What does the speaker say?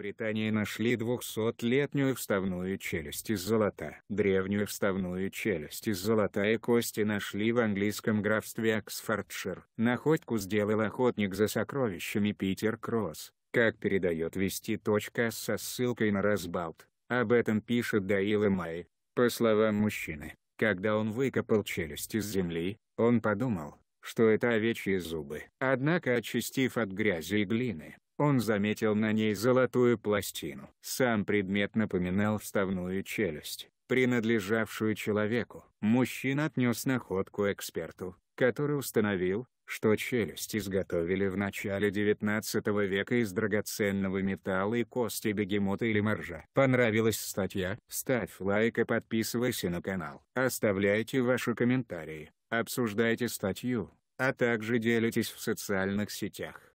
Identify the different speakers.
Speaker 1: Британии нашли 200-летнюю вставную челюсть из золота. Древнюю вставную челюсть из золота и кости нашли в английском графстве Оксфордшир. Находку сделал охотник за сокровищами Питер Кросс, как передает вести.с со ссылкой на Разбалт. Об этом пишет Даила Май. По словам мужчины, когда он выкопал челюсть из земли, он подумал, что это овечьи зубы. Однако очистив от грязи и глины, он заметил на ней золотую пластину. Сам предмет напоминал вставную челюсть, принадлежавшую человеку. Мужчина отнес находку эксперту, который установил, что челюсть изготовили в начале XIX века из драгоценного металла и кости бегемота или моржа. Понравилась статья? Ставь лайк и подписывайся на канал. Оставляйте ваши комментарии, обсуждайте статью, а также делитесь в социальных сетях.